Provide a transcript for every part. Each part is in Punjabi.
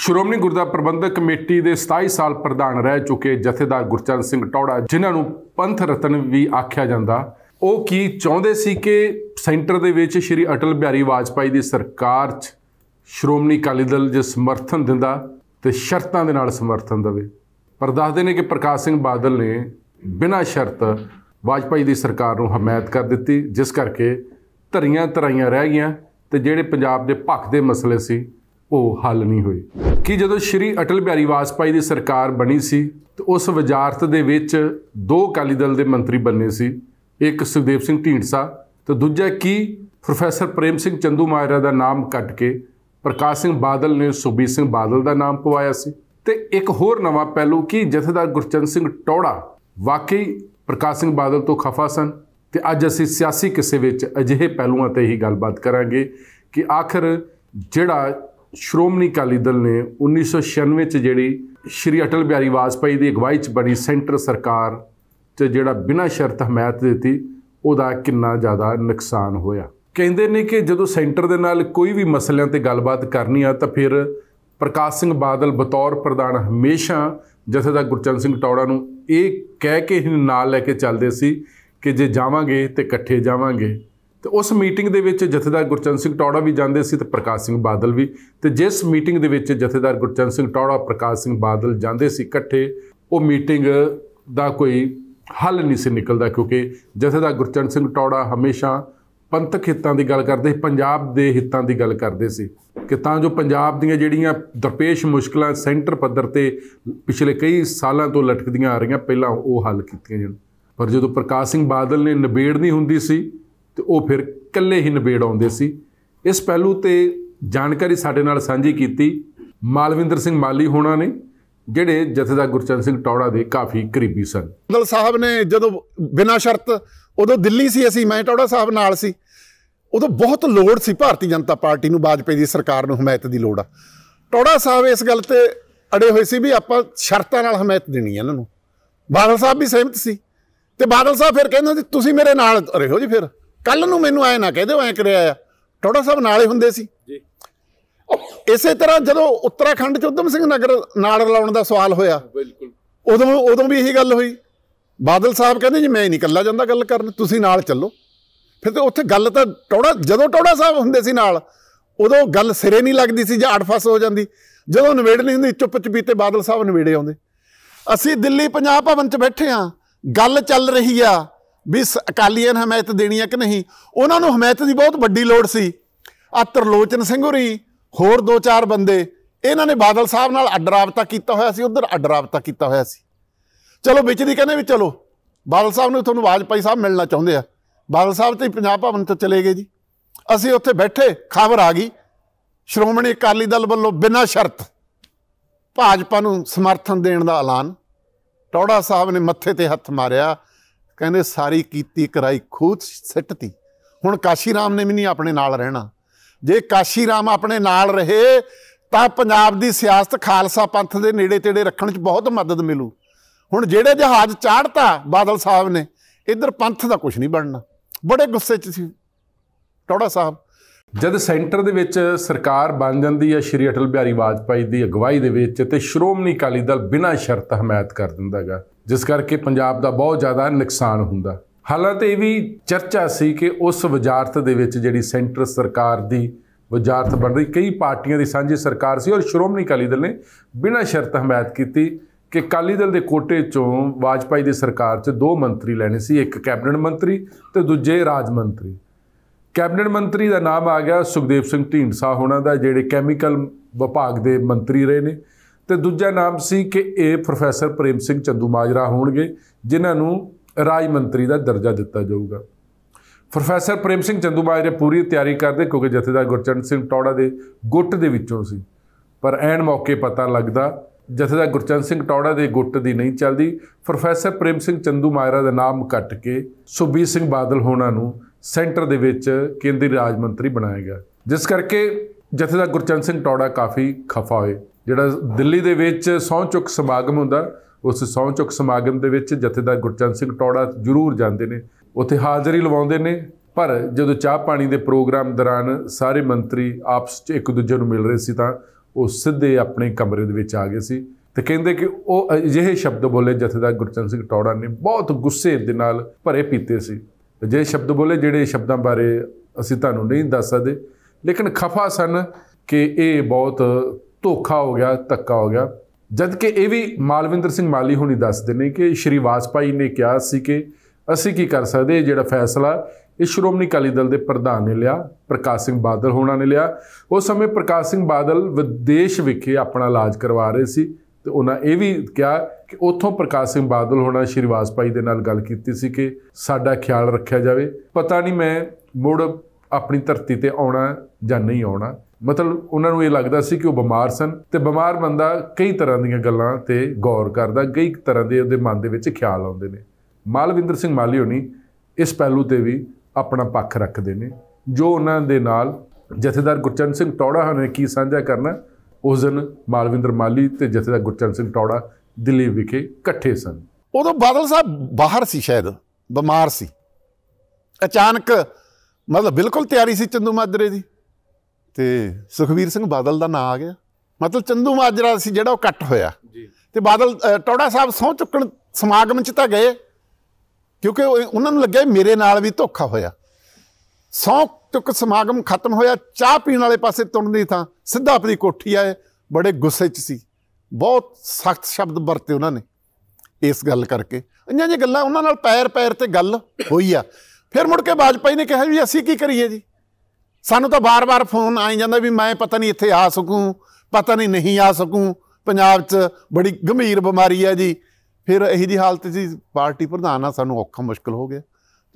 ਸ਼੍ਰੋਮਣੀ ਗੁਰਦਾ ਪ੍ਰਬੰਧਕ ਕਮੇਟੀ ਦੇ 27 ਸਾਲ ਪ੍ਰਧਾਨ ਰਹਿ ਚੁੱਕੇ ਜਥੇਦਾਰ ਗੁਰਚਰਨ ਸਿੰਘ ਟੌੜਾ ਜਿਨ੍ਹਾਂ ਨੂੰ ਪੰਥ ਰਤਨ ਵੀ ਆਖਿਆ ਜਾਂਦਾ ਉਹ ਕੀ ਚਾਹੁੰਦੇ ਸੀ ਕਿ ਸੈਂਟਰ ਦੇ ਵਿੱਚ ਸ਼੍ਰੀ ਅਟਲ ਬਿਹਾਰੀ ਵਾਜਪਾਈ ਦੀ ਸਰਕਾਰ 'ਚ ਸ਼੍ਰੋਮਣੀ ਅਕਾਲੀ ਦਲ ਜੇ ਸਮਰਥਨ ਦਿੰਦਾ ਤੇ ਸ਼ਰਤਾਂ ਦੇ ਨਾਲ ਸਮਰਥਨ ਦਵੇ ਪਰ ਦੱਸਦੇ ਨੇ ਕਿ ਪ੍ਰਕਾਸ਼ ਸਿੰਘ ਬਾਦਲ ਨੇ ਬਿਨਾਂ ਸ਼ਰਤ ਵਾਜਪਾਈ ਦੀ ਸਰਕਾਰ ਨੂੰ ਹਮਾਇਤ ਕਰ ਦਿੱਤੀ ਜਿਸ ਕਰਕੇ ਧਰੀਆਂ ਧਰਾਈਆਂ ਰਹਿ ਗਈਆਂ ਤੇ ਜਿਹੜੇ ਪੰਜਾਬ ਦੇ ਭੱਖ ਦੇ ਮਸਲੇ ਸੀ ਉਹ ਹੱਲ ਨਹੀਂ ਹੋਏ ਕਿ ਜਦੋਂ ਸ਼੍ਰੀ ਅਟਲ ਬਿਹਾਰੀ ਵਾਜਪਾਈ ਦੀ ਸਰਕਾਰ ਬਣੀ ਸੀ ਤੇ ਉਸ ਵਜ਼ਾਰਤ ਦੇ ਵਿੱਚ ਦੋ ਅਕਾਲੀ ਦਲ ਦੇ ਮੰਤਰੀ ਬੰਨੇ ਸੀ ਇੱਕ ਸੁਖਦੇਵ ਸਿੰਘ ਢੀਂਡਸਾ ਤੇ ਦੂਜਾ ਕੀ ਪ੍ਰੋਫੈਸਰ ਪ੍ਰੇਮ ਸਿੰਘ ਚੰਦੂ ਮਾਇਰਾ ਦਾ ਨਾਮ ਕੱਟ ਕੇ ਪ੍ਰਕਾਸ਼ ਸਿੰਘ ਬਾਦਲ ਨੇ ਸੁਬੀ ਸਿੰਘ ਬਾਦਲ ਦਾ ਨਾਮ ਪਵਾਇਆ ਸੀ ਤੇ ਇੱਕ ਹੋਰ ਨਵਾਂ ਪਹਿਲੂ ਕੀ ਜਥੇਦਾਰ ਗੁਰਚੰਦ ਸਿੰਘ ਟੋੜਾ ਵਾਕਈ ਪ੍ਰਕਾਸ਼ ਸਿੰਘ ਬਾਦਲ ਤੋਂ ਖਫਾ ਸਨ ਤੇ ਅੱਜ ਅਸੀਂ ਸਿਆਸੀ ਕਿਸੇ ਵਿੱਚ ਅਜਿਹੇ ਪਹਿਲੂਆਂ ਤੇ ਹੀ ਗੱਲਬਾਤ ਕਰਾਂਗੇ ਕਿ ਆਖਰ ਜਿਹੜਾ ਸ਼੍ਰੋਮਣੀ ਅਕਾਲੀ ਦਲ ਨੇ 1996 ਚ ਜਿਹੜੀ ਸ਼੍ਰੀ ਅਟਲ ਬਿਹਾਰੀ ਵਾਜਪਾਈ ਦੀ ਅਗਵਾਈ ਚ ਬਣੀ ਸੈਂਟਰ ਸਰਕਾਰ ਤੇ ਜਿਹੜਾ ਬਿਨਾਂ ਸ਼ਰਤ ਹਮਾਇਤ ਦਿੱਤੀ ਉਹਦਾ ਕਿੰਨਾ ਜ਼ਿਆਦਾ ਨੁਕਸਾਨ ਹੋਇਆ ਕਹਿੰਦੇ ਨੇ ਕਿ ਜਦੋਂ ਸੈਂਟਰ ਦੇ ਨਾਲ ਕੋਈ ਵੀ ਮਸਲਿਆਂ ਤੇ ਗੱਲਬਾਤ ਕਰਨੀ ਆ ਤਾਂ ਫਿਰ ਪ੍ਰਕਾਸ਼ ਸਿੰਘ ਬਾਦਲ ਬਤੌਰ ਪ੍ਰਧਾਨ ਹਮੇਸ਼ਾ ਦਾ ਗੁਰਚੰਦ ਸਿੰਘ ਟੌੜਾ ਨੂੰ ਇਹ ਕਹਿ ਕੇ ਹੀ ਨਾਲ ਲੈ ਕੇ ਚੱਲਦੇ ਸੀ ਕਿ ਜੇ ਜਾਵਾਂਗੇ ਤੇ ਇਕੱਠੇ ਜਾਵਾਂਗੇ ਤੇ ਉਸ ਮੀਟਿੰਗ ਦੇ ਵਿੱਚ ਜਥੇਦਾਰ ਗੁਰਚੰਦ ਸਿੰਘ ਟੌੜਾ ਵੀ ਜਾਂਦੇ ਸੀ ਤੇ ਪ੍ਰਕਾਸ਼ ਸਿੰਘ ਬਾਦਲ ਵੀ ਤੇ ਜਿਸ ਮੀਟਿੰਗ ਦੇ ਵਿੱਚ ਜਥੇਦਾਰ ਗੁਰਚੰਦ ਸਿੰਘ ਟੌੜਾ ਪ੍ਰਕਾਸ਼ ਸਿੰਘ ਬਾਦਲ ਜਾਂਦੇ ਸੀ ਇਕੱਠੇ ਉਹ ਮੀਟਿੰਗ ਦਾ ਕੋਈ ਹੱਲ ਨਹੀਂ ਸੀ ਨਿਕਲਦਾ ਕਿਉਂਕਿ ਜਥੇਦਾਰ ਗੁਰਚੰਦ ਸਿੰਘ ਟੌੜਾ ਹਮੇਸ਼ਾ ਪੰਥਕ ਹਿੱਤਾਂ ਦੀ ਗੱਲ ਕਰਦੇ ਪੰਜਾਬ ਦੇ ਹਿੱਤਾਂ ਦੀ ਗੱਲ ਕਰਦੇ ਸੀ ਕਿ ਤਾਂ ਜੋ ਪੰਜਾਬ ਦੀਆਂ ਜਿਹੜੀਆਂ ਦਰਪੇਸ਼ ਮੁਸ਼ਕਲਾਂ ਸੈਂਟਰ ਪੱਧਰ ਤੇ ਪਿਛਲੇ ਕਈ ਸਾਲਾਂ ਤੋਂ ਲਟਕਦੀਆਂ ਆ ਰਹੀਆਂ ਪਹਿਲਾਂ ਉਹ ਹੱਲ ਕੀਤੀਆਂ ਜਾਣ ਪਰ ਜਦੋਂ ਪ੍ਰਕਾਸ਼ ਸਿੰਘ ਬਾਦਲ ਨੇ ਨਿਬੇੜ ਨਹੀਂ ਹੁੰਦੀ ਸੀ ਤੇ ਉਹ ਫਿਰ ਇਕੱਲੇ ਹੀ ਨਿਬੇੜ ਆਉਂਦੇ ਸੀ ਇਸ ਪਹਿਲੂ ਤੇ ਜਾਣਕਾਰੀ ਸਾਡੇ ਨਾਲ ਸਾਂਝੀ ਕੀਤੀ ਮਾਲਵਿੰਦਰ ਸਿੰਘ ਮਾਲੀ ਹੋਣਾ ਨੇ ਜਿਹੜੇ ਜਥੇਦਾਰ ਗੁਰਚੰਦ ਸਿੰਘ ਟੌੜਾ ਦੇ ਕਾਫੀ ਕਰੀਬੀ ਸਨ ਦਲ ਸਾਹਿਬ ਨੇ ਜਦੋਂ ਬਿਨਾਂ ਸ਼ਰਤ ਉਦੋਂ ਦਿੱਲੀ ਸੀ ਅਸੀਂ ਮੈਂ ਟੌੜਾ ਸਾਹਿਬ ਨਾਲ ਸੀ ਉਦੋਂ ਬਹੁਤ ਲੋੜ ਸੀ ਭਾਰਤੀ ਜਨਤਾ ਪਾਰਟੀ ਨੂੰ ਬਾਜਪੇ ਦੀ ਸਰਕਾਰ ਨੂੰ ਹਮਾਇਤ ਦੀ ਲੋੜ ਆ ਟੌੜਾ ਸਾਹਿਬ ਇਸ ਗੱਲ ਤੇ ਅੜੇ ਹੋਏ ਸੀ ਵੀ ਆਪਾਂ ਸ਼ਰਤਾਂ ਨਾਲ ਹਮਾਇਤ ਦੇਣੀ ਹੈ ਇਹਨਾਂ ਨੂੰ ਬਾਦਲ ਸਾਹਿਬ ਵੀ ਸਹਿਮਤ ਸੀ ਤੇ ਬਾਦਲ ਸਾਹਿਬ ਫਿਰ ਕਹਿੰਦੇ ਤੁਸੀਂ ਮੇਰੇ ਨਾਲ ਰਹੋ ਜੀ ਫਿਰ ਕੱਲ ਨੂੰ ਮੈਨੂੰ ਐ ਨਾ ਕਹਦੇ ਐ ਕਰਿਆ ਆ ਟੋੜਾ ਸਾਹਿਬ ਨਾਲੇ ਹੁੰਦੇ ਸੀ ਜੀ ਇਸੇ ਤਰ੍ਹਾਂ ਜਦੋਂ ਉੱਤਰਾਖੰਡ ਚ ਉਦਮ ਸਿੰਘ ਨਗਰ ਨਾਲ ਰਲਾਉਣ ਦਾ ਸਵਾਲ ਹੋਇਆ ਬਿਲਕੁਲ ਉਦੋਂ ਉਦੋਂ ਵੀ ਇਹੀ ਗੱਲ ਹੋਈ ਬਾਦਲ ਸਾਹਿਬ ਕਹਿੰਦੇ ਜੀ ਮੈਂ ਨਹੀਂ ਇਕੱਲਾ ਜਾਂਦਾ ਗੱਲ ਕਰਨ ਤੁਸੀਂ ਨਾਲ ਚੱਲੋ ਫਿਰ ਤੇ ਉੱਥੇ ਗੱਲ ਤਾਂ ਟੋੜਾ ਜਦੋਂ ਟੋੜਾ ਸਾਹਿਬ ਹੁੰਦੇ ਸੀ ਨਾਲ ਉਦੋਂ ਗੱਲ ਸਿਰੇ ਨਹੀਂ ਲੱਗਦੀ ਸੀ ਜਾਂ ਅੜਫਸ ਹੋ ਜਾਂਦੀ ਜਦੋਂ ਨਵੇੜ ਨਹੀਂ ਹੁੰਦੀ ਚੁੱਪ ਤੇ ਬਾਦਲ ਸਾਹਿਬ ਨਵੇੜੇ ਆਉਂਦੇ ਅਸੀਂ ਦਿੱਲੀ ਪੰਜਾਬ ਭਵਨ 'ਚ ਬੈਠੇ ਆ ਗੱਲ ਚੱਲ ਰਹੀ ਆ ਵੀ ਅਕਾਲੀਆਂ ਨੂੰ ਹਮਾਇਤ ਦੇਣੀ ਹੈ ਕਿ ਨਹੀਂ ਉਹਨਾਂ ਨੂੰ ਹਮਾਇਤ ਦੀ ਬਹੁਤ ਵੱਡੀ ਲੋੜ ਸੀ ਆ ਤਰਲੋਚਨ ਸਿੰਘ ਹੋਰੀ ਹੋਰ ਦੋ ਚਾਰ ਬੰਦੇ ਇਹਨਾਂ ਨੇ ਬਾਦਲ ਸਾਹਿਬ ਨਾਲ ਅੱਡ ਕੀਤਾ ਹੋਇਆ ਸੀ ਉਧਰ ਅੱਡ ਕੀਤਾ ਹੋਇਆ ਸੀ ਚਲੋ ਵਿੱਚ ਦੀ ਕਹਿੰਦੇ ਵੀ ਚਲੋ ਬਾਦਲ ਸਾਹਿਬ ਨੂੰ ਤੁਹਾਨੂੰ ਵਾਜਪਾਈ ਸਾਹਿਬ ਮਿਲਣਾ ਚਾਹੁੰਦੇ ਆ ਬਾਦਲ ਸਾਹਿਬ ਤੇ ਪੰਜਾਬ ਭਵਨ ਤੋਂ ਚਲੇ ਗਏ ਜੀ ਅਸੀਂ ਉੱਥੇ ਬੈਠੇ ਖਬਰ ਆ ਗਈ ਸ਼੍ਰੋਮਣੀ ਅਕਾਲੀ ਦਲ ਵੱਲੋਂ ਬਿਨਾਂ ਸ਼ਰਤ ਭਾਜਪਾ ਨੂੰ ਸਮਰਥਨ ਦੇਣ ਦਾ ਐਲਾਨ ਟੌੜਾ ਸਾਹਿਬ ਨੇ ਮੱਥੇ ਤੇ ਹੱਥ ਮਾਰਿਆ ਕਹਿੰਦੇ ਸਾਰੀ ਕੀਤੀ ਕਰਾਈ ਖੂਦ ਸਿੱਟਤੀ ਹੁਣ ਕਾਸ਼ੀਰਾਮ ਨੇ ਵੀ ਨਹੀਂ ਆਪਣੇ ਨਾਲ ਰਹਿਣਾ ਜੇ ਕਾਸ਼ੀਰਾਮ ਆਪਣੇ ਨਾਲ ਰਹੇ ਤਾਂ ਪੰਜਾਬ ਦੀ ਸਿਆਸਤ ਖਾਲਸਾ ਪੰਥ ਦੇ ਨੇੜੇ ਤੇੜੇ ਰੱਖਣ 'ਚ ਬਹੁਤ ਮਦਦ ਮਿਲੂ ਹੁਣ ਜਿਹੜੇ ਜਹਾਜ਼ ਚਾੜਤਾ ਬਾਦਲ ਸਾਹਿਬ ਨੇ ਇਧਰ ਪੰਥ ਦਾ ਕੁਝ ਨਹੀਂ ਬਣਨਾ ਬੜੇ ਗੁੱਸੇ 'ਚ ਸੀ ਟੋੜਾ ਸਾਹਿਬ ਜਦ ਸੈਂਟਰ ਦੇ ਵਿੱਚ ਸਰਕਾਰ ਬਣ ਜਾਂਦੀ ਹੈ ਸ਼੍ਰੀ ਅਟਲ ਬਿਹਾਰੀ ਵਾਜਪਾਈ ਦੀ ਅਗਵਾਈ ਦੇ ਵਿੱਚ ਤੇ ਸ਼੍ਰੋਮਣੀ ਅਕਾਲੀ ਦਲ ਬਿਨਾਂ ਸ਼ਰਤ ਹਮਾਇਤ ਕਰ ਦਿੰਦਾ ਹੈਗਾ ਜਿਸ ਕਰਕੇ ਪੰਜਾਬ ਦਾ ਬਹੁਤ ਜ਼ਿਆਦਾ ਨੁਕਸਾਨ ਹੁੰਦਾ ਹਾਲਾਂਕਿ ਇਹ ਵੀ ਚਰਚਾ ਸੀ ਕਿ ਉਸ ਵਜ਼ਾਰਤ ਦੇ ਵਿੱਚ ਜਿਹੜੀ ਸੈਂਟਰ ਸਰਕਾਰ ਦੀ ਵਜ਼ਾਰਤ ਬਣ ਰਹੀ ਕਈ ਪਾਰਟੀਆਂ ਦੀ ਸਾਂਝੀ ਸਰਕਾਰ ਸੀ ਔਰ ਸ਼੍ਰੋਮਣੀ ਅਕਾਲੀ ਦਲ ਨੇ ਬਿਨਾਂ ਸ਼ਰਤ ਹਮਾਇਤ ਕੀਤੀ ਕਿ ਅਕਾਲੀ ਦਲ ਦੇ ਕੋਟੇ ਚੋਂ ਵਾਜਪਾਈ ਦੀ ਸਰਕਾਰ 'ਚ ਦੋ ਮੰਤਰੀ ਲੈਣੇ ਸੀ ਇੱਕ ਕੈਬਨਿਟ ਮੰਤਰੀ ਤੇ ਦੂਜੇ ਰਾਜ ਮੰਤਰੀ ਕੈਬਨਿਟ ਮੰਤਰੀ ਦਾ ਨਾਮ ਆ ਗਿਆ ਸੁਖਦੇਵ ਸਿੰਘ ਢੀਂਡਸਾ ਹੋਣਾ ਦਾ ਜਿਹੜੇ ਕੈਮੀਕਲ ਵਿਭਾਗ ਦੇ ਮੰਤਰੀ ਰਹੇ ਨੇ ਤੇ ਦੂਜਾ ਨਾਮ ਸੀ ਕਿ ਇਹ ਪ੍ਰੋਫੈਸਰ ਪ੍ਰੇਮ ਸਿੰਘ ਚੰਦੂ ਮਾਜਰਾ ਹੋਣਗੇ ਜਿਨ੍ਹਾਂ ਨੂੰ ਰਾਜ ਮੰਤਰੀ ਦਾ ਦਰਜਾ ਦਿੱਤਾ ਜਾਊਗਾ ਪ੍ਰੋਫੈਸਰ ਪ੍ਰੇਮ ਸਿੰਘ ਚੰਦੂ ਮਾਜਰੇ ਪੂਰੀ ਤਿਆਰੀ ਕਰਦੇ ਕਿਉਂਕਿ ਜਥੇਦਾਰ ਗੁਰਚੰਦ ਸਿੰਘ ਟੌੜਾ ਦੇ ਗੁੱਟ ਦੇ ਵਿੱਚੋਂ ਸੀ ਪਰ ਐਨ ਮੌਕੇ ਪਤਾ ਲੱਗਦਾ ਜਥੇਦਾਰ ਗੁਰਚੰਦ ਸਿੰਘ ਟੌੜਾ ਦੇ ਗੁੱਟ ਦੀ ਨਹੀਂ ਚੱਲਦੀ ਪ੍ਰੋਫੈਸਰ ਪ੍ਰੇਮ ਸਿੰਘ ਚੰਦੂ ਮਾਜਰਾ ਦਾ ਨਾਮ ਕੱਟ ਕੇ ਸੁਬੀਰ ਸਿੰਘ ਬਾਦਲ ਹੋਣਾ ਨੂੰ ਸੈਂਟਰ ਦੇ ਵਿੱਚ ਕੇਂਦਰੀ ਰਾਜ ਮੰਤਰੀ ਬਣਾਇਆ ਗਿਆ ਜਿਸ ਕਰਕੇ ਜਥੇਦਾਰ ਗੁਰਚੰਦ ਸਿੰਘ ਟੌੜਾ ਕਾਫੀ ਖਫਾ ਹੋਏ ਜਿਹੜਾ ਦਿੱਲੀ ਦੇ ਵਿੱਚ ਸੌਂਚੁਕ ਚੁੱਕ ਸਮਾਗਮ ਹੁੰਦਾ ਉਸ ਸੌਂਚੁਕ ਚੁੱਕ ਸਮਾਗਮ ਦੇ ਵਿੱਚ ਜਥੇਦਾਰ ਗੁਰਚੰਦ ਸਿੰਘ ਟੌੜਾ ਜ਼ਰੂਰ ਜਾਂਦੇ ਨੇ ਉੱਥੇ ਹਾਜ਼ਰੀ ਲਵਾਉਂਦੇ ਨੇ ਪਰ ਜਦੋਂ ਚਾਹ ਪਾਣੀ ਦੇ ਪ੍ਰੋਗਰਾਮ ਦੌਰਾਨ ਸਾਰੇ ਮੰਤਰੀ ਆਪਸ ਵਿੱਚ ਇੱਕ ਦੂਜੇ ਨੂੰ ਮਿਲ ਰਹੇ ਸੀ ਤਾਂ ਉਹ ਸਿੱਧੇ ਆਪਣੇ ਕਮਰੇ ਦੇ ਵਿੱਚ ਆ ਗਏ ਸੀ ਤੇ ਕਹਿੰਦੇ ਕਿ ਉਹ ਅਜਿਹੇ ਸ਼ਬਦ ਬੋਲੇ ਜਥੇਦਾਰ ਗੁਰਚੰਦ ਸਿੰਘ ਟੌੜਾ ਨੇ ਬਹੁਤ ਗੁੱਸੇ ਦੇ ਨਾਲ ਭਰੇ ਪੀਤੇ ਸੀ ਅਜੇ ਸ਼ਬਦ ਬੋਲੇ ਜਿਹੜੇ ਸ਼ਬਦਾਂ ਬਾਰੇ ਅਸੀਂ ਤੁਹਾਨੂੰ ਨਹੀਂ ਦੱਸ ਸਕਦੇ ਲੇਕਿਨ ਖਫਾ ਸਨ ਕਿ ਇਹ ਬਹੁਤ ਧੋਖਾ ਹੋ ਗਿਆ ਧੱਕਾ ਹੋ ਗਿਆ ਜਦ ਕਿ ਇਹ ਵੀ ਮਾਲਵਿੰਦਰ ਸਿੰਘ ਮਾਲੀ ਹੁਣੀ ਦੱਸਦੇ ਨੇ ਕਿ ਸ਼੍ਰੀ ਵਾਜਪਾਈ ਨੇ ਕਿਹਾ ਸੀ ਕਿ ਅਸੀਂ ਕੀ ਕਰ ਸਕਦੇ ਇਹ ਜਿਹੜਾ ਫੈਸਲਾ ਇਹ ਸ਼੍ਰੋਮਣੀ ਅਕਾਲੀ ਦਲ ਦੇ ਪ੍ਰਧਾਨ ਨੇ ਲਿਆ ਪ੍ਰਕਾਸ਼ ਸਿੰਘ ਬਾਦਲ ਹੋਣਾ ਨੇ ਲਿਆ ਉਸ ਸਮੇਂ ਪ੍ਰਕਾਸ਼ ਸਿੰਘ ਬਾਦਲ ਵਿਦੇਸ਼ ਵਿਖੇ ਆਪਣਾ ਇਲਾਜ ਕਰਵਾ ਰਹੇ ਸੀ ਤੇ ਉਹਨਾਂ ਇਹ ਵੀ ਕਿਹਾ ਕਿ ਉਥੋਂ ਪ੍ਰਕਾਸ਼ ਸਿੰਘ ਬਾਦਲ ਹੋਣਾ ਸ਼੍ਰੀ ਵਾਸਪਾਈ ਦੇ ਨਾਲ ਗੱਲ ਕੀਤੀ ਸੀ ਕਿ ਸਾਡਾ ਖਿਆਲ ਰੱਖਿਆ ਜਾਵੇ ਪਤਾ ਨਹੀਂ ਮੈਂ ਮੁੜ ਆਪਣੀ ਧਰਤੀ ਤੇ ਆਉਣਾ ਜਾਂ ਨਹੀਂ ਆਉਣਾ ਮਤਲਬ ਉਹਨਾਂ ਨੂੰ ਇਹ ਲੱਗਦਾ ਸੀ ਕਿ ਉਹ ਬਿਮਾਰ ਸਨ ਤੇ ਬਿਮਾਰ ਬੰਦਾ ਕਈ ਤਰ੍ਹਾਂ ਦੀਆਂ ਗੱਲਾਂ ਤੇ ਗੌਰ ਕਰਦਾ ਕਈ ਤਰ੍ਹਾਂ ਦੇ ਉਹਦੇ ਮਨ ਦੇ ਵਿੱਚ ਖਿਆਲ ਆਉਂਦੇ ਨੇ ਮਾਲਵਿੰਦਰ ਸਿੰਘ ਮਾਲੀ ਹੋਣੀ ਇਸ ਪਹਿਲੂ ਤੇ ਵੀ ਆਪਣਾ ਪੱਖ ਰੱਖਦੇ ਨੇ ਜੋ ਉਹਨਾਂ ਦੇ ਨਾਲ ਜਥੇਦਾਰ ਗੁਰਚੰਦ ਸਿੰਘ ਟੌੜਾ ਹਨ ਕੀ ਸਾਂਝਾ ਕਰਨਾ ਉਸ ਦਿਨ ਮਾਲਵਿੰਦਰ ਮਾਲੀ ਤੇ ਜਥੇਦਾਰ ਗੁਰਚਰਨ ਸਿੰਘ ਟੌੜਾ ਦਿੱਲੀ ਵਿਖੇ ਇਕੱਠੇ ਸਨ ਉਦੋਂ ਬਾਦਲ ਸਾਹਿਬ ਬਾਹਰ ਸੀ ਸ਼ਾਇਦ ਬਿਮਾਰ ਸੀ ਅਚਾਨਕ ਮਤਲਬ ਬਿਲਕੁਲ ਤਿਆਰੀ ਸੀ ਚੰਦੂ ਮਾਜਰੇ ਦੀ ਤੇ ਸੁਖਵੀਰ ਸਿੰਘ ਬਾਦਲ ਦਾ ਨਾਂ ਆ ਗਿਆ ਮਤਲਬ ਚੰਦੂ ਮਾਜਰਾ ਸੀ ਜਿਹੜਾ ਉਹ ਕੱਟ ਹੋਇਆ ਜੀ ਤੇ ਬਾਦਲ ਟੌੜਾ ਸਾਹਿਬ ਸੌ ਚੁੱਕਣ ਸਮਾਗਮ 'ਚ ਤਾਂ ਗਏ ਕਿਉਂਕਿ ਉਹਨਾਂ ਨੂੰ ਲੱਗਿਆ ਮੇਰੇ ਨਾਲ ਵੀ ਧੋਖਾ ਹੋਇਆ ਸੌ ਤੁਕ ਸਮਾਗਮ ਖਤਮ ਹੋਇਆ ਚਾਹ ਪੀਣ ਵਾਲੇ ਪਾਸੇ ਤੁਰਨ ਦੀ ਥਾਂ ਸਿੱਧਾ ਆਪਣੀ ਕੋਠੀ ਆਏ ਬੜੇ ਗੁੱਸੇ 'ਚ ਸੀ ਬਹੁਤ ਸਖਤ ਸ਼ਬਦ ਵਰਤੇ ਉਹਨਾਂ ਨੇ ਇਸ ਗੱਲ ਕਰਕੇ ਇੰਜਾਂ ਜੇ ਗੱਲਾਂ ਉਹਨਾਂ ਨਾਲ ਪੈਰ ਪੈਰ ਤੇ ਗੱਲ ਹੋਈ ਆ ਫਿਰ ਮੁੜ ਕੇ ਬਾਜਪਾਈ ਨੇ ਕਿਹਾ ਵੀ ਅਸੀਂ ਕੀ ਕਰੀਏ ਜੀ ਸਾਨੂੰ ਤਾਂ ਬਾਰ-ਬਾਰ ਫੋਨ ਆਈ ਜਾਂਦਾ ਵੀ ਮੈਂ ਪਤਾ ਨਹੀਂ ਇੱਥੇ ਆ ਸਕੂੰ ਪਤਾ ਨਹੀਂ ਨਹੀਂ ਆ ਸਕੂੰ ਪੰਜਾਬ 'ਚ ਬੜੀ ਗੰਭੀਰ ਬਿਮਾਰੀ ਆ ਜੀ ਫਿਰ ਇਹੀ ਜੀ ਹਾਲਤ ਸੀ ਪਾਰਟੀ ਪ੍ਰਧਾਨ ਆ ਸਾਨੂੰ ਔਖਾ ਮੁਸ਼ਕਲ ਹੋ ਗਿਆ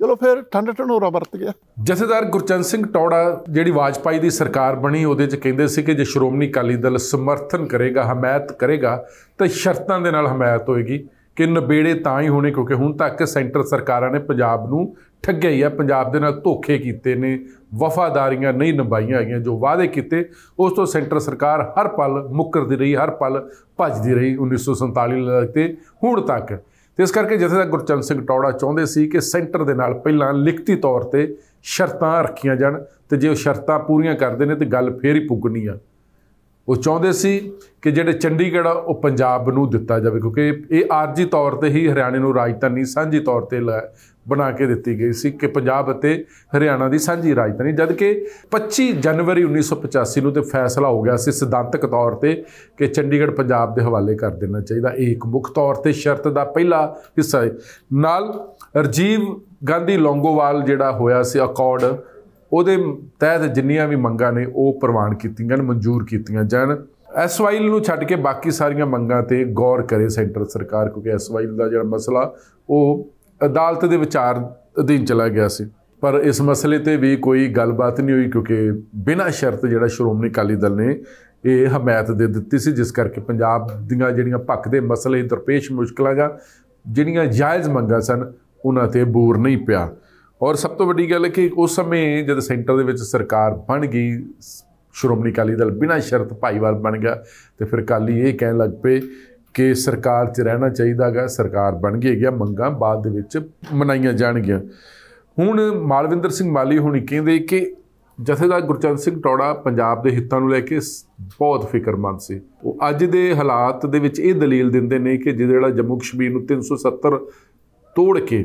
ਚਲੋ ਫਿਰ ਠੰਡ ਠਨੋਰਾ ਵਰਤ ਗਿਆ ਜਥੇਦਾਰ ਗੁਰਚੰਦ ਸਿੰਘ ਟੌੜਾ ਜਿਹੜੀ ਵਾਜਪਾਈ ਦੀ ਸਰਕਾਰ ਬਣੀ ਉਹਦੇ 'ਚ ਕਹਿੰਦੇ ਸੀ ਕਿ ਜੇ ਸ਼੍ਰੋਮਣੀ ਅਕਾਲੀ ਦਲ ਸਮਰਥਨ ਕਰੇਗਾ ਹਮਾਇਤ ਕਰੇਗਾ ਤਾਂ ਸ਼ਰਤਾਂ ਦੇ ਨਾਲ ਹਮਾਇਤ ਹੋਏਗੀ ਕਿ ਨਬੇੜੇ ਤਾਂ ਹੀ ਹੋਣੇ ਕਿਉਂਕਿ ਹੁਣ ਤੱਕ ਸੈਂਟਰ ਸਰਕਾਰਾਂ ਨੇ ਪੰਜਾਬ ਨੂੰ ਠੱਗਿਆ ਹੀ ਆ ਪੰਜਾਬ ਦੇ ਨਾਲ ਧੋਖੇ ਕੀਤੇ ਨੇ ਵਫਾਦਾਰੀਆਂ ਨਹੀਂ ਨਿਭਾਈਆਂ ਹੈਗੀਆਂ ਜੋ ਵਾਅਦੇ ਕੀਤੇ ਉਸ ਤੋਂ ਸੈਂਟਰ ਸਰਕਾਰ ਹਰ ਪਲ ਮੁੱਕਰਦੀ ਰਹੀ ਹਰ ਪਲ ਭੱਜਦੀ ਰਹੀ 1947 ਤੇ ਹੁਣ ਤੱਕ ਤੇ ਇਸ ਕਰਕੇ ਤੱਕ ਗੁਰਚੰਦ ਸਿੰਘ ਟੌੜਾ ਚਾਹੁੰਦੇ ਸੀ ਕਿ ਸੈਂਟਰ ਦੇ ਨਾਲ ਪਹਿਲਾਂ ਲਿਖਤੀ ਤੌਰ ਤੇ ਸ਼ਰਤਾਂ ਰੱਖੀਆਂ ਜਾਣ ਤੇ ਜੇ ਉਹ ਸ਼ਰਤਾਂ ਪੂਰੀਆਂ ਕਰਦੇ ਨੇ ਤੇ ਗੱਲ ਫੇਰ ਹੀ ਪੁੱਗਣੀ ਆ ਉਹ ਚਾਹੁੰਦੇ ਸੀ ਕਿ ਜਿਹੜੇ ਚੰਡੀਗੜ੍ਹ ਉਹ ਪੰਜਾਬ ਨੂੰ ਦਿੱਤਾ ਜਾਵੇ ਕਿਉਂਕਿ ਇਹ ਆਰਜੀ ਤੌਰ ਤੇ ਹੀ ਹਰਿਆਣੇ ਨੂੰ ਰਾਜਧਾਨੀ ਸਾਂਝੀ ਤੌਰ ਤੇ ਬਣਾ ਕੇ ਦਿੱਤੀ ਗਈ ਸੀ ਕਿ ਪੰਜਾਬ ਅਤੇ ਹਰਿਆਣਾ ਦੀ ਸਾਂਝੀ ਰਾਜਧਾਨੀ ਜਦ ਕਿ 25 ਜਨਵਰੀ 1985 ਨੂੰ ਤੇ ਫੈਸਲਾ ਹੋ ਗਿਆ ਸੀ ਸਿਧਾਂਤਕ ਤੌਰ ਤੇ ਕਿ ਚੰਡੀਗੜ੍ਹ ਪੰਜਾਬ ਦੇ ਹਵਾਲੇ ਕਰ ਦੇਣਾ ਚਾਹੀਦਾ ਇਹ ਇੱਕ ਮੁੱਖ ਤੌਰ ਤੇ ਸ਼ਰਤ ਦਾ ਪਹਿਲਾ ਹਿੱਸਾ ਹੈ ਨਾਲ ਰਜੀਵ ਗਾਂਧੀ ਲੋਂਗੋਵਾਲ ਜਿਹੜਾ ਹੋਇਆ ਸੀ ਅਕੋਰਡ ਉਹਦੇ ਤਹਿਤ ਜਿੰਨੀਆਂ ਵੀ ਮੰਗਾਂ ਨੇ ਉਹ ਪ੍ਰਵਾਨ ਕੀਤੀਆਂ ਨੇ ਮਨਜ਼ੂਰ ਕੀਤੀਆਂ ਜਾਣ ਐਸਵਾਈਲ ਨੂੰ ਛੱਡ ਕੇ ਬਾਕੀ ਸਾਰੀਆਂ ਮੰਗਾਂ ਤੇ ਗੌਰ ਕਰੇ ਸੈਂਟਰ ਸਰਕਾਰ ਕਿਉਂਕਿ ਐਸਵਾਈਲ ਦਾ ਜਿਹੜਾ ਮਸਲਾ ਉਹ ਅਦਾਲਤ ਦੇ ਵਿਚਾਰ ਅਧੀਨ ਚਲਾ ਗਿਆ ਸੀ ਪਰ ਇਸ ਮਸਲੇ ਤੇ ਵੀ ਕੋਈ ਗੱਲਬਾਤ ਨਹੀਂ ਹੋਈ ਕਿਉਂਕਿ ਬਿਨਾਂ ਸ਼ਰਤ ਜਿਹੜਾ ਸ਼੍ਰੋਮਣੀ ਅਕਾਲੀ ਦਲ ਨੇ ਇਹ ਹਮਾਇਤ ਦੇ ਦਿੱਤੀ ਸੀ ਜਿਸ ਕਰਕੇ ਪੰਜਾਬ ਦੀਆਂ ਜਿਹੜੀਆਂ ਪੱਕ ਦੇ ਮਸਲੇ ਦਰਪੇਸ਼ ਮੁਸ਼ਕਲਾਂ ਜਾਂ ਜਿਹੜੀਆਂ ਜਾਇਜ਼ ਮੰਗਾਂ ਸਨ ਉਹਨਾਂ ਤੇ ਬੂਰ ਨਹੀਂ ਪਿਆ ਔਰ ਸਭ ਤੋਂ ਵੱਡੀ ਗੱਲ ਹੈ ਕਿ ਉਸ ਸਮੇਂ ਜਦ ਸੈਂਟਰ ਦੇ ਵਿੱਚ ਸਰਕਾਰ ਬਣ ਗਈ ਸ਼੍ਰੋਮਣੀ ਅਕਾਲੀ ਦਲ ਬਿਨਾਂ ਸ਼ਰਤ ਭਾਈਵਾਲ ਬਣ ਗਿਆ ਤੇ ਫਿਰ ਕਾਲੀ ਇਹ ਕਹਿਣ ਲੱਗ ਪਏ ਕਿ ਸਰਕਾਰ 'ਚ ਰਹਿਣਾ ਚਾਹੀਦਾਗਾ ਸਰਕਾਰ ਬਣ ਗਈ ਗਿਆ ਮੰਗਾਂ ਬਾਅਦ ਦੇ ਵਿੱਚ ਮਨਾਈਆਂ ਜਾਣਗੀਆਂ ਹੁਣ ਮਾਲਵਿੰਦਰ ਸਿੰਘ ਮਾਲੀ ਹੁਣੀ ਕਹਿੰਦੇ ਕਿ ਜਥੇਦਾਰ ਗੁਰਚੰਦ ਸਿੰਘ ਟੋੜਾ ਪੰਜਾਬ ਦੇ ਹਿੱਤਾਂ ਨੂੰ ਲੈ ਕੇ ਬਹੁਤ ਫਿਕਰਮੰਦ ਸੀ ਉਹ ਅੱਜ ਦੇ ਹਾਲਾਤ ਦੇ ਵਿੱਚ ਇਹ ਦਲੀਲ ਦਿੰਦੇ ਨੇ ਕਿ ਜਿਹੜਾ ਜੰਮੂ ਕਸ਼ਮੀਰ ਨੂੰ 370 ਤੋੜ ਕੇ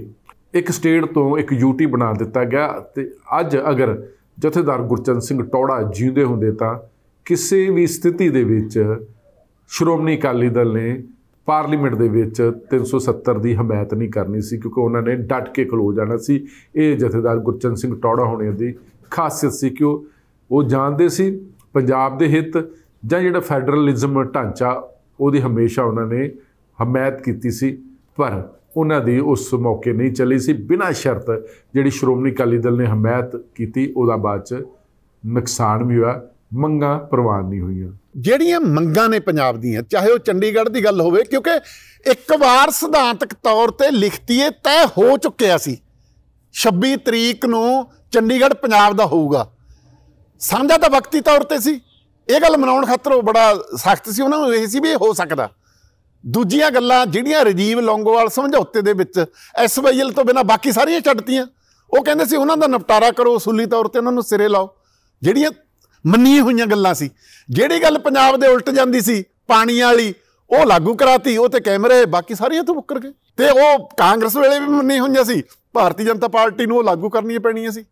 ਇੱਕ ਸਟੇਟ ਤੋਂ ਇੱਕ ਯੂਟੀ ਬਣਾ ਦਿੱਤਾ ਗਿਆ ਤੇ ਅੱਜ ਅਗਰ ਜਥੇਦਾਰ ਗੁਰਚੰਦ ਸਿੰਘ ਟੋੜਾ ਜਿਉਂਦੇ ਹੁੰਦੇ ਤਾਂ ਕਿਸੇ ਵੀ ਸਥਿਤੀ ਦੇ ਵਿੱਚ ਸ਼੍ਰੋਮਣੀ ਅਕਾਲੀ ਦਲ ਨੇ ਪਾਰਲੀਮੈਂਟ ਦੇ ਵਿੱਚ 370 ਦੀ ਹਮਾਇਤ ਨਹੀਂ ਕਰਨੀ ਸੀ ਕਿਉਂਕਿ ਉਹਨਾਂ ਨੇ ਡਟ ਕੇ ਖਲੋ ਜਾਣਾ ਸੀ ਇਹ ਜਥੇਦਾਰ ਗੁਰਚਨ ਸਿੰਘ ਟੌੜਾ ਹੋਣੇ ਦੀ ਖਾਸੀਅਤ ਸੀ ਕਿ ਉਹ ਜਾਣਦੇ ਸੀ ਪੰਜਾਬ ਦੇ ਹਿੱਤ ਜਾਂ ਜਿਹੜਾ ਫੈਡਰਲਿਜ਼ਮ ਢਾਂਚਾ ਉਹਦੀ ਹਮੇਸ਼ਾ ਉਹਨਾਂ ਨੇ ਹਮਾਇਤ ਕੀਤੀ ਸੀ ਪਰ ਉਹਨਾਂ ਦੀ ਉਸ ਮੌਕੇ ਨਹੀਂ ਚੱਲੀ ਸੀ ਬਿਨਾਂ ਸ਼ਰਤ ਜਿਹੜੀ ਸ਼੍ਰੋਮਣੀ ਅਕਾਲੀ ਦਲ ਨੇ ਹਮਾਇਤ ਕੀਤੀ ਉਹਦਾ ਬਾਅਦ ਚ ਨੁਕਸਾਨ ਵੀ ਹੋਇਆ ਮੰਗਾਂ ਪ੍ਰਵਾਨ ਨਹੀਂ ਹੋਈਆਂ ਜਿਹੜੀਆਂ ਮੰਗਾਂ ਨੇ ਪੰਜਾਬ ਦੀਆਂ ਚਾਹੇ ਉਹ ਚੰਡੀਗੜ੍ਹ ਦੀ ਗੱਲ ਹੋਵੇ ਕਿਉਂਕਿ ਇੱਕ ਵਾਰ ਸਿਧਾਂਤਕ ਤੌਰ ਤੇ ਲਿਖਤੀਏ ਤੈ ਹੋ ਚੁੱਕਿਆ ਸੀ 26 ਤਰੀਕ ਨੂੰ ਚੰਡੀਗੜ੍ਹ ਪੰਜਾਬ ਦਾ ਹੋਊਗਾ ਸਾਂਝਾ ਤਾਂ ਵਕਤੀ ਤੌਰ ਤੇ ਸੀ ਇਹ ਗੱਲ ਮਨਾਉਣ ਖਾਤਰ ਉਹ ਬੜਾ ਸਖਤ ਸੀ ਉਹਨਾਂ ਨੂੰ ਇਹ ਸੀ ਵੀ ਇਹ ਹੋ ਸਕਦਾ ਦੂਜੀਆਂ ਗੱਲਾਂ ਜਿਹੜੀਆਂ ਰਜੀਵ ਲੌਂਗੋਵਾਲ ਸਮਝੌਤੇ ਦੇ ਵਿੱਚ ਐਸਵਾਈਐਲ ਤੋਂ ਬਿਨਾ ਬਾਕੀ ਸਾਰੀਆਂ ਛੱਡਤੀਆਂ ਉਹ ਕਹਿੰਦੇ ਸੀ ਉਹਨਾਂ ਦਾ ਨਿਪਟਾਰਾ ਕਰੋ ਉਸੂਲੀ ਤੌਰ ਤੇ ਉਹਨਾਂ ਨੂੰ ਸਿਰੇ ਲਾਓ ਜਿਹੜੀਆਂ ਮੰਨੀਆਂ ਹੋਈਆਂ ਗੱਲਾਂ ਸੀ ਜਿਹੜੀ ਗੱਲ ਪੰਜਾਬ ਦੇ ਉਲਟ ਜਾਂਦੀ ਸੀ ਪਾਣੀ ਵਾਲੀ ਉਹ ਲਾਗੂ ਕਰਾਤੀ ਉਹ ਤੇ ਕੈਮਰੇ ਬਾਕੀ ਸਾਰੀਆਂ ਤੋਂ ਮੁੱਕਰ ਗਏ ਤੇ ਉਹ ਕਾਂਗਰਸ ਵੇਲੇ ਵੀ ਮੰਨੀ ਹੋਈਆਂ ਸੀ ਭਾਰਤੀ ਜਨਤਾ ਪਾਰਟੀ ਨੂੰ ਉਹ ਲਾਗੂ ਕਰਨੀਆਂ ਪੈਣੀਆਂ ਸੀ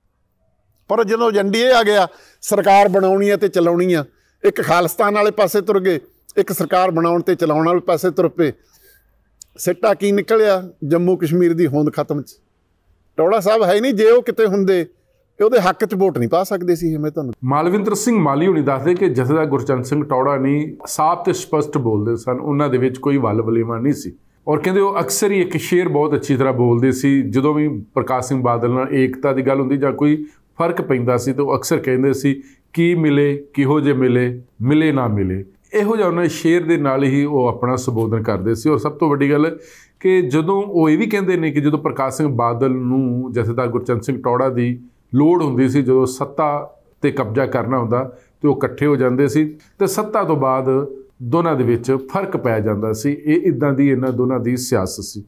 ਪਰ ਜਦੋਂ ਇਹ ਆ ਗਿਆ ਸਰਕਾਰ ਬਣਾਉਣੀ ਹੈ ਤੇ ਚਲਾਉਣੀ ਆ ਇੱਕ ਖਾਲਸਤਾਨ ਵਾਲੇ ਪਾਸੇ ਤੁਰ ਗਏ ਇੱਕ ਸਰਕਾਰ ਬਣਾਉਣ ਤੇ ਚਲਾਉਣ ਵਾਲੇ ਪਾਸੇ ਤੁਰ ਪਏ ਸਿੱਟਾ ਕੀ ਨਿਕਲਿਆ ਜੰਮੂ ਕਸ਼ਮੀਰ ਦੀ ਹੋਂਦ ਖਤਮ ਚ ਟੌੜਾ ਸਾਹਿਬ ਹੈ ਨਹੀਂ ਜੇ ਉਹ ਕਿਤੇ ਹੁੰਦੇ ਇਹ ਉਹਦੇ ਹੱਕ 'ਚ ਵੋਟ ਨਹੀਂ ਪਾ ਸਕਦੇ ਸੀ ਇਹ ਮੈਂ ਤੁਹਾਨੂੰ ਮਾਲਵਿੰਦਰ ਸਿੰਘ ਮਾਲੀ ਹੁਣੀ ਦੱਸਦੇ ਕਿ ਜਥੇਦਾਰ ਗੁਰਚੰਦ ਸਿੰਘ ਟੌੜਾ ਨਹੀਂ ਸਾਫ਼ ਤੇ ਸਪਸ਼ਟ ਬੋਲਦੇ ਸਨ ਉਹਨਾਂ ਦੇ ਵਿੱਚ ਕੋਈ ਵੱਲ ਨਹੀਂ ਸੀ ਔਰ ਕਹਿੰਦੇ ਉਹ ਅਕਸਰ ਹੀ ਇੱਕ ਸ਼ੇਰ ਬਹੁਤ ਅੱਛੀ ਤਰ੍ਹਾਂ ਬੋਲਦੇ ਸੀ ਜਦੋਂ ਵੀ ਪ੍ਰਕਾਸ਼ ਸਿੰਘ ਬਾਦਲ ਨਾਲ ਏਕਤਾ ਦੀ ਗੱਲ ਹੁੰਦੀ ਜਾਂ ਕੋਈ ਫਰਕ ਪੈਂਦਾ ਸੀ ਤਾਂ ਉਹ ਅਕਸਰ ਕਹਿੰਦੇ ਸੀ ਕੀ ਮਿਲੇ ਕਿਹੋ ਜੇ ਮਿਲੇ ਮਿਲੇ ਨਾ ਮਿਲੇ ਇਹੋ ਜਿਹਾ ਉਹਨਾਂ ਸ਼ੇਰ ਦੇ ਨਾਲ ਹੀ ਉਹ ਆਪਣਾ ਸੰਬੋਧਨ ਕਰਦੇ ਸੀ ਔਰ ਸਭ ਤੋਂ ਵੱਡੀ ਗੱਲ ਕਿ ਜਦੋਂ ਉਹ ਇਹ ਵੀ ਕਹਿੰਦੇ ਨੇ ਕਿ ਜਦੋਂ ਪ੍ਰਕਾਸ਼ ਸਿੰਘ ਬਾਦਲ ਨੂੰ ਜਥੇਦਾਰ ਗੁਰਚੰਦ ਸਿੰਘ ਟੌੜਾ ਦੀ ਲੋੜ ਹੁੰਦੀ ਸੀ ਜਦੋਂ ਸੱਤਾ ਤੇ ਕਬਜ਼ਾ ਕਰਨਾ ਹੁੰਦਾ ਤੇ ਉਹ ਇਕੱਠੇ ਹੋ ਜਾਂਦੇ ਸੀ ਤੇ ਸੱਤਾ ਤੋਂ ਬਾਅਦ ਦੋਨਾਂ ਦੇ ਵਿੱਚ ਫਰਕ ਪੈ ਜਾਂਦਾ ਸੀ ਇਹ ਇਦਾਂ ਦੀ ਇਹਨਾਂ ਦੋਨਾਂ ਦੀ ਸਿਆਸਤ ਸੀ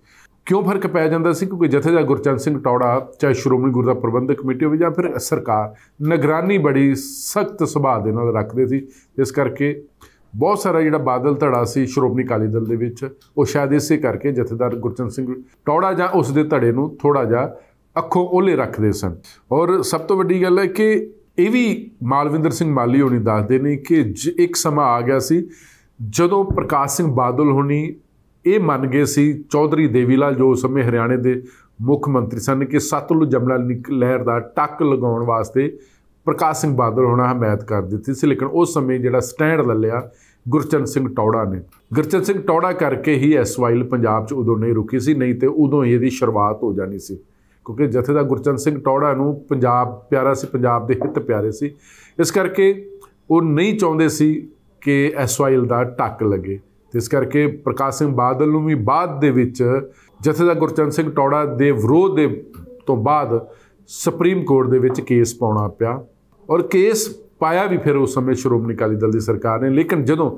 ਕਿਉਂ ਫਰਕ ਪੈ ਜਾਂਦਾ ਸੀ ਕਿਉਂਕਿ ਜਥੇਦਾਰ ਗੁਰਚੰਦ ਸਿੰਘ ਟੌੜਾ ਚਾਹੇ ਸ਼੍ਰੋਮਣੀ ਗੁਰਦਾ ਪ੍ਰਬੰਧਕ ਕਮੇਟੀ ਹੋਵੇ ਜਾਂ ਫਿਰ ਸਰਕਾਰ ਨਿਗਰਾਨੀ ਬੜੀ ਸਖਤ ਸੁਭਾਅ ਦੇ ਨਾਲ ਰੱਖਦੇ ਸੀ ਇਸ ਕਰਕੇ ਬਹੁਤ ਸਾਰਾ ਜਿਹੜਾ ਬਾਦਲ ਧੜਾ ਸੀ ਸ਼੍ਰੋਮਣੀ ਕਾਲੀ ਦਲ ਦੇ ਵਿੱਚ ਉਹ ਸ਼ਾਇਦ ਇਸੇ ਕਰਕੇ ਜਥੇਦਾਰ ਗੁਰਚੰਦ ਸਿੰਘ ਟੌੜਾ ਜਾਂ ਉਸ ਦੇ ਧੜੇ ਨੂੰ ਥੋੜਾ ਜਿਹਾ ਅੱਖੋਂ ਓਲੇ ਰੱਖਦੇ ਸਨ ਔਰ ਸਭ ਤੋਂ ਵੱਡੀ ਗੱਲ ਹੈ ਕਿ ਇਹ ਵੀ ਮਾਲਵਿੰਦਰ ਸਿੰਘ ਮਾਲੀ ਹੋਣੀ ਦੱਸਦੇ ਨੇ ਕਿ ਇੱਕ ਸਮਾਂ ਆ ਗਿਆ ਸੀ ਜਦੋਂ ਪ੍ਰਕਾਸ਼ ਸਿੰਘ ਬਾਦਲ ਹੋਣੀ ਇਹ ਮੰਨ ਗਏ ਸੀ ਚੌਧਰੀ ਦੇਵੀਲਾਲ ਜੋ ਉਸ ਸਮੇਂ ਹਰਿਆਣੇ ਦੇ ਮੁੱਖ ਮੰਤਰੀ ਸਨ ਕਿ ਸਤਲੁਜ ਜਮਨਾ ਲਹਿਰ ਦਾ ਟੱਕ ਲਗਾਉਣ ਵਾਸਤੇ ਪ੍ਰਕਾਸ਼ ਸਿੰਘ ਬਾਦਲ ਹੋਣਾ ਹਮਾਇਤ ਕਰ ਦਿੱਤੀ ਸੀ ਲੇਕਿਨ ਉਸ ਸਮੇਂ ਜਿਹੜਾ ਸਟੈਂਡ ਲੱਲਿਆ ਗੁਰਚਰਨ ਸਿੰਘ ਟੌੜਾ ਨੇ ਗੁਰਚਰਨ ਸਿੰਘ ਟੌੜਾ ਕਰਕੇ ਹੀ ਐਸਵਾਈਲ ਪੰਜਾਬ 'ਚ ਉਦੋਂ ਨਹੀਂ ਰੁਕੀ ਸੀ ਨਹੀਂ ਤੇ ਉਦੋਂ ਇਹਦੀ ਸ਼ੁਰੂਆਤ ਹੋ ਜਾਣੀ ਸੀ ਕਿਉਂਕਿ ਜਥੇਦਾਰ ਗੁਰਚੰਦ ਸਿੰਘ ਟੌੜਾ ਨੂੰ ਪੰਜਾਬ ਪਿਆਰਾ ਸੀ ਪੰਜਾਬ ਦੇ ਹਿੱਤ ਪਿਆਰੇ ਸੀ ਇਸ ਕਰਕੇ ਉਹ ਨਹੀਂ ਚਾਹੁੰਦੇ ਸੀ ਕਿ ਐਸਵਾਈਲ ਦਾ ਟੱਕ ਲੱਗੇ ਤੇ ਇਸ ਕਰਕੇ ਪ੍ਰਕਾਸ਼ ਸਿੰਘ ਬਾਦਲ ਨੂੰ ਵੀ ਬਾਅਦ ਦੇ ਵਿੱਚ ਜਥੇਦਾਰ ਗੁਰਚੰਦ ਸਿੰਘ ਟੌੜਾ ਦੇ ਵਿਰੋਧ ਦੇ ਤੋਂ ਬਾਅਦ ਸੁਪਰੀਮ ਕੋਰਟ ਦੇ ਵਿੱਚ ਕੇਸ ਪਾਉਣਾ ਪਿਆ ਔਰ ਕੇਸ ਪਾਇਆ ਵੀ ਫਿਰ ਉਸ ਸਮੇਂ ਸ਼੍ਰੋਮਣੀ ਕਾਲੀ ਦਲ ਦੀ ਸਰਕਾਰ ਨੇ ਲੇਕਿਨ ਜਦੋਂ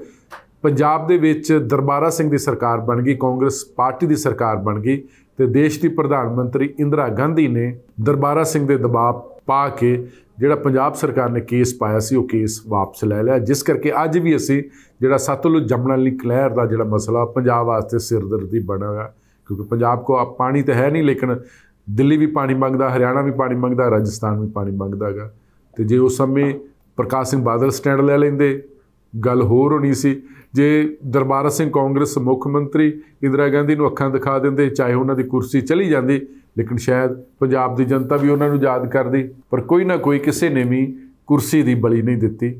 ਪੰਜਾਬ ਦੇ ਵਿੱਚ ਦਰਬਾਰਾ ਸਿੰਘ ਦੀ ਸਰਕਾਰ ਬਣ ਗਈ ਕਾਂਗਰਸ ਪਾਰਟੀ ਦੀ ਸਰਕਾਰ ਬਣ ਗਈ ਤੇ ਦੇਸ਼ ਦੀ ਪ੍ਰਧਾਨ ਮੰਤਰੀ ਇੰਦਰਾ ਗਾਂਧੀ ਨੇ ਦਰਬਾਰਾ ਸਿੰਘ ਦੇ ਦਬਾਅ ਪਾ ਕੇ ਜਿਹੜਾ ਪੰਜਾਬ ਸਰਕਾਰ ਨੇ ਕੇਸ ਪਾਇਆ ਸੀ ਉਹ ਕੇਸ ਵਾਪਸ ਲੈ ਲਿਆ ਜਿਸ ਕਰਕੇ ਅੱਜ ਵੀ ਅਸੀਂ ਜਿਹੜਾ ਸਤਲੁਜ ਜਮਣਾ ਲਈ ਕਲੇਰ ਦਾ ਜਿਹੜਾ ਮਸਲਾ ਪੰਜਾਬ ਵਾਸਤੇ ਸਿਰਦਰਦੀ ਬਣਿਆ ਕਿਉਂਕਿ ਪੰਜਾਬ ਕੋ ਪਾਣੀ ਤਾਂ ਹੈ ਨਹੀਂ ਲੇਕਿਨ ਦਿੱਲੀ ਵੀ ਪਾਣੀ ਮੰਗਦਾ ਹਰਿਆਣਾ ਵੀ ਪਾਣੀ ਮੰਗਦਾ ਰਾਜਸਥਾਨ ਵੀ ਪਾਣੀ ਮੰਗਦਾਗਾ ਤੇ ਜੇ ਉਸ ਸਮੇਂ ਪ੍ਰਕਾਸ਼ ਸਿੰਘ ਬਾਦਲ ਸਟੈਂਡ ਲੈ ਲੈਂਦੇ ਗੱਲ ਹੋਰ ਹੋਣੀ ਸੀ ਜੇ ਦਰਬਾਰ ਸਿੰਘ ਕਾਂਗਰਸ ਮੁੱਖ ਮੰਤਰੀ ਇੰਦਰਾ ਗਾਂਧੀ ਨੂੰ ਅੱਖਾਂ ਦਿਖਾ ਦਿੰਦੇ ਚਾਹੇ ਉਹਨਾਂ ਦੀ ਕੁਰਸੀ ਚਲੀ ਜਾਂਦੀ ਲੇਕਿਨ ਸ਼ਾਇਦ ਪੰਜਾਬ ਦੀ ਜਨਤਾ ਵੀ ਉਹਨਾਂ ਨੂੰ ਯਾਦ ਕਰਦੀ ਪਰ ਕੋਈ ਨਾ ਕੋਈ ਕਿਸੇ ਨੇ ਵੀ ਕੁਰਸੀ ਦੀ ਬਲੀ ਨਹੀਂ ਦਿੱਤੀ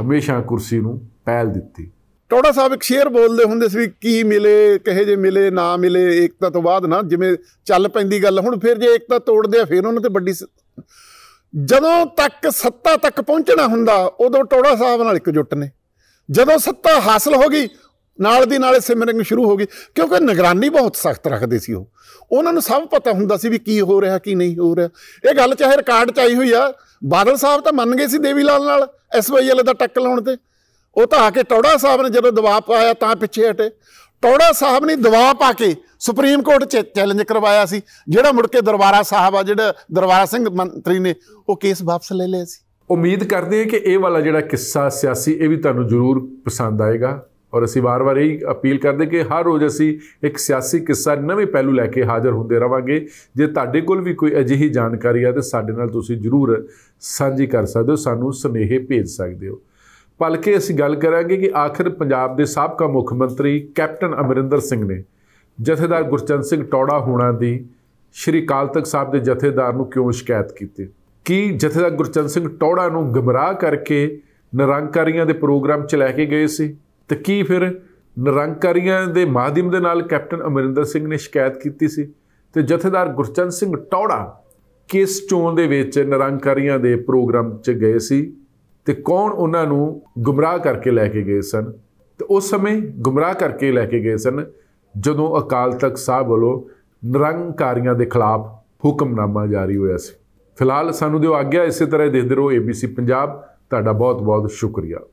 ਹਮੇਸ਼ਾ ਕੁਰਸੀ ਨੂੰ ਪਹਿਲ ਦਿੱਤੀ ਟੋੜਾ ਸਾਹਿਬ ਇੱਕ ਸ਼ੇਰ ਬੋਲਦੇ ਹੁੰਦੇ ਸੀ ਕੀ ਮਿਲੇ ਕਹੇ ਜੇ ਮਿਲੇ ਨਾ ਮਿਲੇ ਏਕਤਾ ਤੋਂ ਬਾਅਦ ਨਾ ਜਿਵੇਂ ਚੱਲ ਪੈਂਦੀ ਗੱਲ ਹੁਣ ਫਿਰ ਜੇ ਏਕਤਾ ਤੋੜਦੇ ਆ ਫਿਰ ਉਹਨਾਂ ਤੇ ਵੱਡੀ ਜਦੋਂ ਤੱਕ ਸੱਤਾ ਤੱਕ ਪਹੁੰਚਣਾ ਹੁੰਦਾ ਉਦੋਂ ਟੋੜਾ ਸਾਹਿਬ ਨਾਲ ਇੱਕ ਜੁੱਟ ਨੇ ਜਦੋਂ ਸੱਤਾ ਹਾਸਲ ਹੋ ਗਈ ਨਾਲ ਦੀ ਨਾਲੇ ਸਿਮਰਿੰਗ ਸ਼ੁਰੂ ਹੋ ਗਈ ਕਿਉਂਕਿ ਨਿਗਰਾਨੀ ਬਹੁਤ ਸਖਤ ਰੱਖਦੇ ਸੀ ਉਹ ਉਹਨਾਂ ਨੂੰ ਸਭ ਪਤਾ ਹੁੰਦਾ ਸੀ ਵੀ ਕੀ ਹੋ ਰਿਹਾ ਕੀ ਨਹੀਂ ਹੋ ਰਿਹਾ ਇਹ ਗੱਲ ਚਾਹੇ ਰਿਕਾਰਡ ਚ ਆਈ ਹੋਈ ਆ ਬਾਦਲ ਸਾਹਿਬ ਤਾਂ ਮੰਨ ਗਏ ਸੀ ਦੇਵੀ ਲਾਲ ਨਾਲ ਐਸਵਾਈਐਲ ਦਾ ਟੱਕ ਲਾਉਣ ਤੇ ਉਹ ਤਾਂ ਆ ਕੇ ਟੌੜਾ ਸਾਹਿਬ ਨੇ ਜਦੋਂ ਦਬਾਅ ਪਾਇਆ ਤਾਂ ਪਿੱਛੇ ਹਟੇ ਟੌੜਾ ਸਾਹਿਬ ਨੇ ਦਬਾਅ ਪਾ ਕੇ ਸੁਪਰੀਮ ਕੋਰਟ 'ਚ ਚੈਲੰਜ ਕਰਵਾਇਆ ਸੀ ਜਿਹੜਾ ਮੁੜ ਕੇ ਦਰਬਾਰਾ ਸਾਹਿਬ ਆ ਜਿਹੜਾ ਦਰਬਾਰਾ ਸਿੰਘ ਮੰਤਰੀ ਨੇ ਉਹ ਕੇਸ ਵਾਪਸ ਲੈ ਲਿਆ ਸੀ ਉਮੀਦ ਕਰਦੇ ਹਾਂ ਕਿ ਇਹ ਵਾਲਾ ਜਿਹੜਾ ਕਿੱਸਾ ਸਿਆਸੀ ਇਹ ਵੀ ਤੁਹਾਨੂੰ ਜ਼ਰੂਰ ਪਸੰਦ ਆਏਗਾ ਔਰ ਅਸੀਂ ਵਾਰ-ਵਾਰ ਇਹ ਅਪੀਲ ਕਰਦੇ ਕਿ ਹਰ ਰੋਜ਼ ਅਸੀਂ ਇੱਕ ਸਿਆਸੀ ਕਿੱਸਾ ਨਵੇਂ ਪਹਿਲੂ ਲੈ ਕੇ ਹਾਜ਼ਰ ਹੁੰਦੇ ਰਵਾਂਗੇ ਜੇ ਤੁਹਾਡੇ ਕੋਲ ਵੀ ਕੋਈ ਅਜਿਹੀ ਜਾਣਕਾਰੀ ਹੈ ਤਾਂ ਸਾਡੇ ਨਾਲ ਤੁਸੀਂ ਜ਼ਰੂਰ ਸਾਂਝੀ ਕਰ ਸਕਦੇ ਹੋ ਸਾਨੂੰ ਸੁਨੇਹੇ ਭੇਜ ਸਕਦੇ ਹੋ ਪਲਕੇ ਅਸੀਂ ਗੱਲ ਕਰਾਂਗੇ ਕਿ ਆਖਿਰ ਪੰਜਾਬ ਦੇ ਸਾਬਕਾ ਮੁੱਖ ਮੰਤਰੀ ਕੈਪਟਨ ਅਮਰਿੰਦਰ ਸਿੰਘ ਨੇ ਜਥੇਦਾਰ ਗੁਰਚੰਦ ਸਿੰਘ ਟੋੜਾ ਹੋਣਾ ਦੀ ਸ਼੍ਰੀ ਕਾਲਤਕ ਸਾਹਿਬ ਦੇ ਜਥੇਦਾਰ ਨੂੰ ਕਿਉਂ ਸ਼ਿਕਾਇਤ ਕੀਤੀ ਕਿ ਜਥੇਦਾਰ ਗੁਰਚੰਦ ਸਿੰਘ ਟੌੜਾ ਨੂੰ ਗਮਰਾਹ ਕਰਕੇ ਨਿਰੰਕਾਰੀਆਂ ਦੇ ਪ੍ਰੋਗਰਾਮ 'ਚ ਲੈ ਕੇ ਗਏ ਸੀ ਤੇ ਕੀ ਫਿਰ ਨਿਰੰਕਾਰੀਆਂ ਦੇ ਮਾਧਿਅਮ ਦੇ ਨਾਲ ਕੈਪਟਨ ਅਮਰਿੰਦਰ ਸਿੰਘ ਨੇ ਸ਼ਿਕਾਇਤ ਕੀਤੀ ਸੀ ਤੇ ਜਥੇਦਾਰ ਗੁਰਚੰਦ ਸਿੰਘ ਟੌੜਾ ਕਿਸ ਚੋਣ ਦੇ ਵਿੱਚ ਨਿਰੰਕਾਰੀਆਂ ਦੇ ਪ੍ਰੋਗਰਾਮ 'ਚ ਗਏ ਸੀ ਤੇ ਕੌਣ ਉਹਨਾਂ ਨੂੰ ਗੁੰਮਰਾਹ ਕਰਕੇ ਲੈ ਕੇ ਗਏ ਸਨ ਤੇ ਉਸ ਸਮੇਂ ਗੁੰਮਰਾਹ ਕਰਕੇ ਲੈ ਕੇ ਗਏ ਸਨ ਜਦੋਂ ਅਕਾਲ ਤਖਤ ਸਾਹਿਬ ਵੱਲੋਂ ਨਿਰੰਕਾਰੀਆਂ ਦੇ ਖਿਲਾਫ ਹੁਕਮਨਾਮਾ ਜਾਰੀ ਹੋਇਆ ਸੀ ਫਿਲਹਾਲ ਸਾਨੂੰ ਦਿਓ ਆਗਿਆ ਇਸੇ ਤਰ੍ਹਾਂ ਦੇਖਦੇ ਰਹੋ ABC ਪੰਜਾਬ ਤੁਹਾਡਾ ਬਹੁਤ ਬਹੁਤ ਸ਼ੁਕਰੀਆ